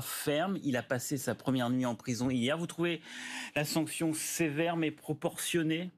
ferme. Il a passé sa première nuit en prison hier. Vous trouvez la sanction sévère mais proportionnée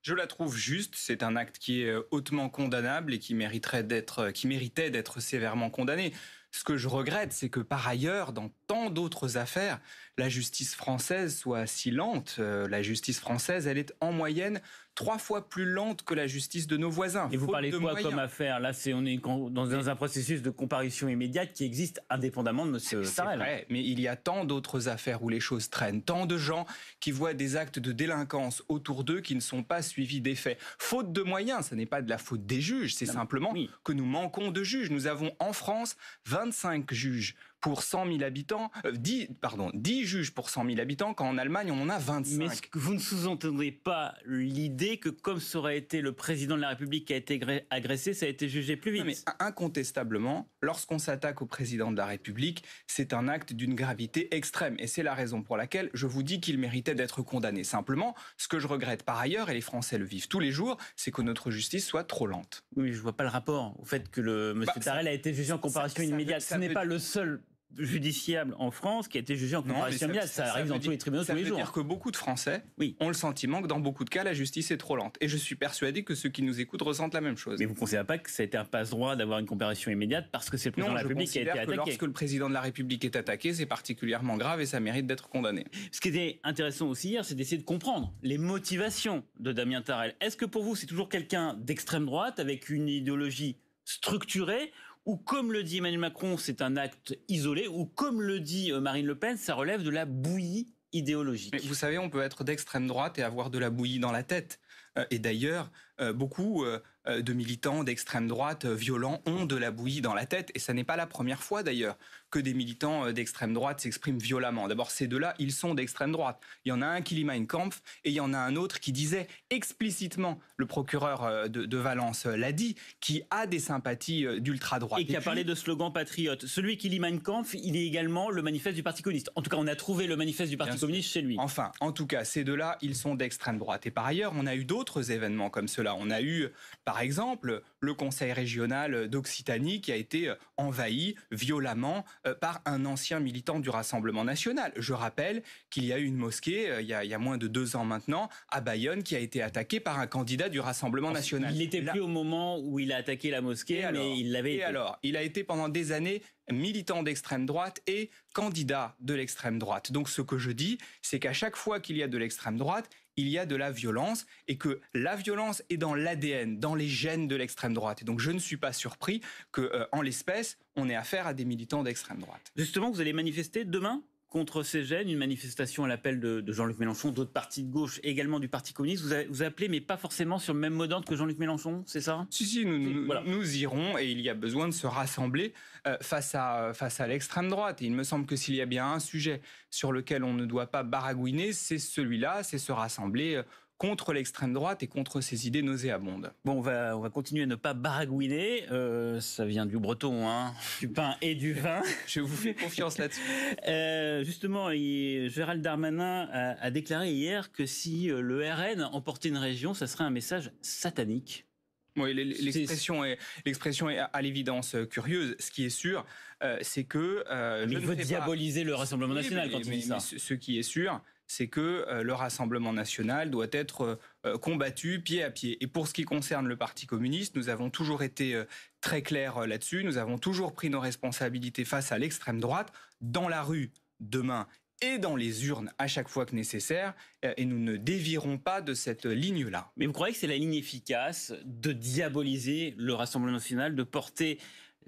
je la trouve juste. C'est un acte qui est euh, hautement condamnable et qui mériterait euh, qui méritait d'être sévèrement condamné. Ce que je regrette, c'est que par ailleurs, dans tant d'autres affaires, la justice française soit si lente. Euh, la justice française, elle est en moyenne trois fois plus lente que la justice de nos voisins. Et vous parlez de quoi comme affaire Là, on est dans un processus de comparution immédiate qui existe indépendamment de M. C'est Vrai, mais il y a tant d'autres affaires où les choses traînent, tant de gens qui voient des actes de délinquance autour d'eux qui ne sont pas suivis des faits. Faute de moyens, ce n'est pas de la faute des juges, c'est simplement que nous manquons de juges. Nous avons en France 25 juges pour 100 000 habitants, 10, euh, pardon, 10 juges pour 100 000 habitants, quand en Allemagne on en a 25. Mais ce que vous ne sous-entendez pas l'idée que comme ça aurait été le président de la République qui a été agressé, ça a été jugé plus vite non, mais Incontestablement, lorsqu'on s'attaque au président de la République, c'est un acte d'une gravité extrême. Et c'est la raison pour laquelle je vous dis qu'il méritait d'être condamné. Simplement, ce que je regrette par ailleurs, et les Français le vivent tous les jours, c'est que notre justice soit trop lente. Oui, je vois pas le rapport au fait que le bah, monsieur Tarel a été jugé en comparaison immédiate. ce n'est pas le seul judiciable en France qui a été jugé en comparaison Ça, arrive dans tous les tribunaux tous les jours. Ça veut dire que beaucoup de Français oui. ont le sentiment que dans beaucoup de cas, la justice est trop lente. Et je suis persuadé que ceux qui nous écoutent ressentent la même chose. Mais vous ne pensez pas que ça a été un passe-droit d'avoir une comparution immédiate parce que c'est le président de la République qui a été attaqué que Lorsque le président de la République est attaqué, c'est particulièrement grave et ça mérite d'être condamné. Ce qui était intéressant aussi hier, c'est d'essayer de comprendre les motivations de Damien Tarel. Est-ce que pour vous, c'est toujours quelqu'un d'extrême droite avec une idéologie structurée ou comme le dit Emmanuel Macron, c'est un acte isolé, ou comme le dit euh, Marine Le Pen, ça relève de la bouillie idéologique. vous savez, on peut être d'extrême droite et avoir de la bouillie dans la tête. Euh, et d'ailleurs, euh, beaucoup euh, de militants d'extrême droite euh, violents ont de la bouillie dans la tête. Et ça n'est pas la première fois d'ailleurs que des militants euh, d'extrême droite s'expriment violemment. D'abord, ces deux-là, ils sont d'extrême droite. Il y en a un qui lit Mein Kampf et il y en a un autre qui disait explicitement, le procureur de, Valence l'a dit, qui a des sympathies d'ultra-droite. Et qui a parlé de slogan patriote. Celui qui lit Mein Kampf, il est également le manifeste du Parti communiste. En tout cas, on a trouvé le manifeste du Parti communiste chez lui. Enfin, en tout cas, ces deux-là, ils sont d'extrême droite. Et par ailleurs, on a eu d'autres événements comme cela. On a eu, par par exemple, le Conseil régional d'Occitanie qui a été euh, envahi violemment euh, par un ancien militant du Rassemblement national. Je rappelle qu'il y a eu une mosquée, euh, il y a, moins de deux ans maintenant, à Bayonne, qui a été attaquée par un candidat du Rassemblement national. Il n'était plus au moment où il a attaqué la mosquée, mais il l'avait été. alors, il a été pendant des années militant d'extrême droite et candidat de l'extrême droite. Donc ce que je dis, c'est qu'à chaque fois qu'il y a de l'extrême droite, il y a de la violence et que la violence est dans l'ADN, dans les gènes de l'extrême droite. Et donc je ne suis pas surpris que, euh, en l'espèce, on ait affaire à des militants d'extrême droite. Justement, vous allez manifester demain contre ces gènes, une manifestation à l'appel de, Jean-Luc Mélenchon, d'autres partis de gauche, également du Parti communiste. Vous, vous appelez, mais pas forcément sur le même mode d'ordre que Jean-Luc Mélenchon, c'est ça Si, si, nous, irons et il y a besoin de se rassembler euh, face à, face à l'extrême droite. Et il me semble que s'il y a bien un sujet sur lequel on ne doit pas baragouiner, c'est celui-là, c'est se rassembler. Euh, contre l'extrême droite et contre ses idées nauséabondes. Bon, on va, on va continuer à ne pas baragouiner. Euh, ça vient du breton, hein, du pain et du vin. Je vous fais confiance là-dessus. Euh, justement, Gérald Darmanin a, déclaré hier que si euh, le RN emportait une région, ça serait un message satanique. Oui, l'expression est l'expression est à l'évidence curieuse. Ce qui est sûr, c'est que ah, je il veut diaboliser le Rassemblement national quand il dit ça. ce, qui est sûr, c'est que euh, le Rassemblement national doit être euh, euh, combattu pied à pied. Et pour ce qui concerne le Parti communiste, nous avons toujours été très clairs là-dessus, nous avons toujours pris nos responsabilités face à l'extrême droite, dans la rue, demain et dans les urnes à chaque fois que nécessaire, et nous ne dévirons pas de cette ligne-là. Mais vous croyez que c'est la ligne efficace de diaboliser le Rassemblement national, de porter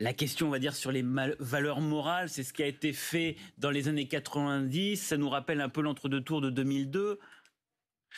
la question, on va dire, sur les valeurs morales, c'est ce qui a été fait dans les années 90. Ça nous rappelle un peu l'entre-deux-tours de 2002.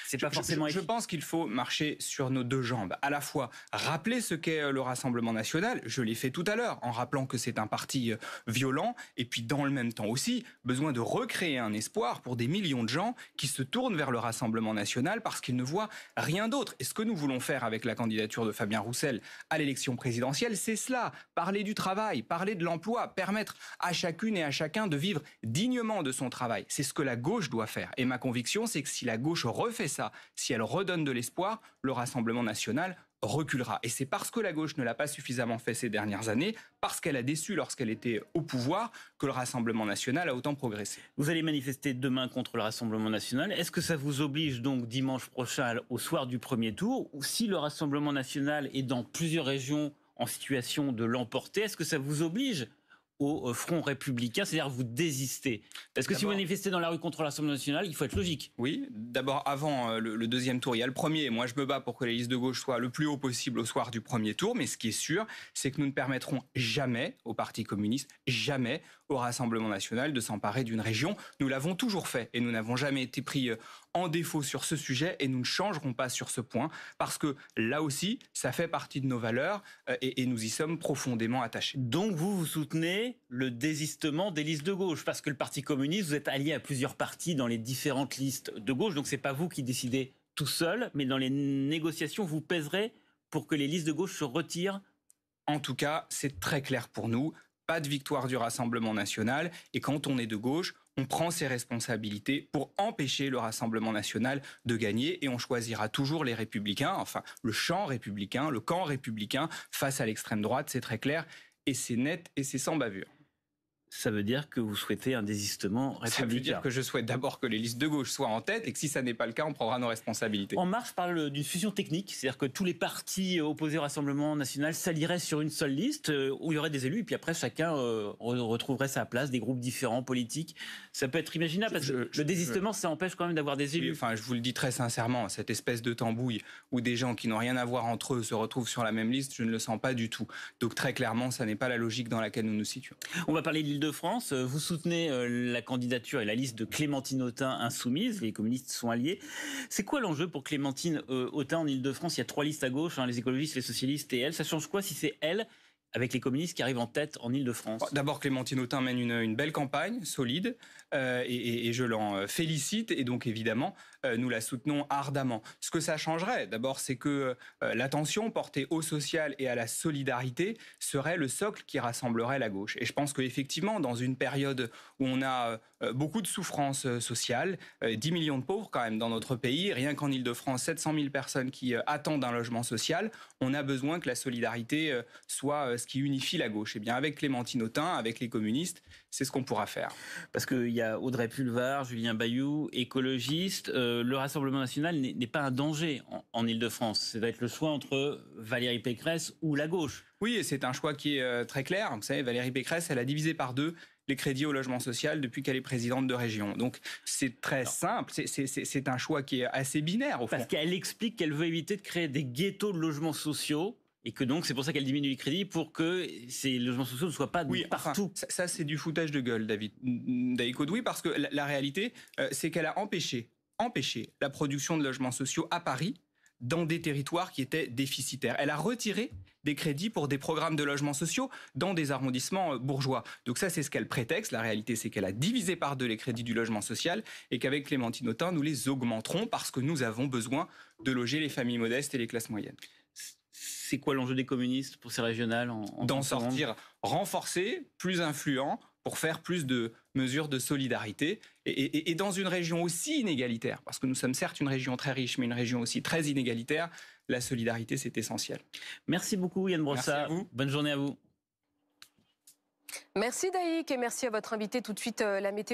C'est pas forcément. Je, je pense qu'il faut marcher sur nos deux jambes. À la fois rappeler ce qu'est euh, le Rassemblement national, je l'ai fait tout à l'heure en rappelant que c'est un parti euh, violent, et puis dans le même temps aussi besoin de recréer un espoir pour des millions de gens qui se tournent vers le Rassemblement national parce qu'ils ne voient rien d'autre. Et ce que nous voulons faire avec la candidature de Fabien Roussel à l'élection présidentielle, c'est cela parler du travail, parler de l'emploi, permettre à chacune et à chacun de vivre dignement de son travail. C'est ce que la gauche doit faire. Et ma conviction, c'est que si la gauche refait ça. Si elle redonne de l'espoir, le Rassemblement national reculera. Et c'est parce que la gauche ne l'a pas suffisamment fait ces dernières années, parce qu'elle a déçu lorsqu'elle était au pouvoir, que le Rassemblement national a autant progressé. Vous allez manifester demain contre le Rassemblement national. Est-ce que ça vous oblige donc dimanche prochain au soir du premier tour, ou si le Rassemblement national est dans plusieurs régions en situation de l'emporter, est-ce que ça vous oblige au euh, front républicain, c'est-à-dire vous désistez. Parce que si vous manifestez dans la rue contre l'Assemblée nationale, il faut être logique. Oui, d'abord avant euh, le, deuxième tour, il y a le premier. Moi, je me bats pour que les listes de gauche soient le plus haut possible au soir du premier tour, mais ce qui est sûr, c'est que nous ne permettrons jamais au Parti communiste, jamais au Rassemblement national de s'emparer d'une région. Nous l'avons toujours fait et nous n'avons jamais été pris euh, en défaut sur ce sujet et nous ne changerons pas sur ce point parce que là aussi, ça fait partie de nos valeurs et nous y sommes profondément attachés. Donc vous vous soutenez le désistement des listes de gauche Parce que le Parti communiste, vous êtes allié à plusieurs partis dans les différentes listes de gauche, donc ce n'est pas vous qui décidez tout seul, mais dans les négociations, vous pèserez pour que les listes de gauche se retirent En tout cas, c'est très clair pour nous. Pas de victoire du Rassemblement national. Et quand on est de gauche, on prend ses responsabilités pour empêcher le Rassemblement national de gagner et on choisira toujours les républicains, enfin le champ républicain, le camp républicain face à l'extrême droite, c'est très clair et c'est net et c'est sans bavure ça veut dire que vous souhaitez un désistement républicain. Ça veut dire que je souhaite d'abord que les listes de gauche soient en tête et que si ça n'est pas le cas, on prendra nos responsabilités. En Marche parle d'une fusion technique, c'est-à-dire que tous les partis opposés au Rassemblement national s'allieraient sur une seule liste euh, où il y aurait des élus et puis après chacun euh, retrouverait sa place, des groupes différents politiques. Ça peut être imaginable parce que le désistement, ça empêche quand même d'avoir des élus. enfin, je vous le dis très sincèrement, cette espèce de tambouille où des gens qui n'ont rien à voir entre eux se retrouvent sur la même liste, je ne le sens pas du tout. Donc très clairement, ça n'est pas la logique dans laquelle nous nous situons. On va parler de france euh, Vous soutenez euh, la candidature et la liste de Clémentine Autain insoumise. Les communistes sont alliés. C'est quoi l'enjeu pour Clémentine euh, Autain en Île-de-France Il y a trois listes à gauche, hein, les écologistes, les socialistes et elle. Ça change quoi si c'est elle avec les communistes qui arrivent en tête en Ile-de-France oh, D'abord, Clémentine Autain mène une, belle campagne, solide, et, et, je l'en félicite. Et donc, évidemment, euh, nous la soutenons ardemment. Ce que ça changerait, d'abord, c'est que euh, l'attention portée au social et à la solidarité serait le socle qui rassemblerait la gauche. Et je pense qu'effectivement, dans une période où on a euh, beaucoup de souffrances sociales, 10 millions de pauvres quand même dans notre pays, rien qu'en Ile-de-France, 700 000 personnes qui attendent un logement social, on a besoin que la solidarité soit ce qui unifie la gauche. Et eh bien avec Clémentine Autain, avec les communistes, c'est ce qu'on pourra faire. Parce qu'il y a Audrey Pulvar, Julien Bayou, écologiste. Euh, le Rassemblement national n'est pas un danger en, Ile-de-France. C'est d'être être le choix entre Valérie Pécresse ou la gauche. Oui, et c'est un choix qui est euh, très clair. Vous savez, Valérie Pécresse, elle a divisé par deux les crédits au logement social depuis qu'elle est présidente de région. Donc c'est très simple, c'est un choix qui est assez binaire au Parce qu'elle explique qu'elle veut éviter de créer des ghettos de logements sociaux et que donc c'est pour ça qu'elle diminue les crédits pour que ces logements sociaux ne soient pas oui, partout. ça, c'est du foutage de gueule, David, David oui, parce que la, réalité, euh, c'est qu'elle a empêché empêcher la production de logements sociaux à Paris dans des territoires qui étaient déficitaires. Elle a retiré des crédits pour des programmes de logements sociaux dans des arrondissements euh, bourgeois. Donc ça, c'est ce qu'elle prétexte. La réalité, c'est qu'elle a divisé par deux les crédits du logement social et qu'avec Clémentine Autain, nous les augmenterons parce que nous avons besoin de loger les familles modestes et les classes moyennes c'est quoi l'enjeu des communistes pour ces régionales en, D'en sortir renforcés, plus influents, pour faire plus de mesures de solidarité et, dans une région aussi inégalitaire, parce que nous sommes certes une région très riche, mais une région aussi très inégalitaire, la solidarité, c'est essentiel. Merci beaucoup Yann Brossa. Bonne journée à vous. Merci Daïk et merci à votre invité tout de suite euh, la météo.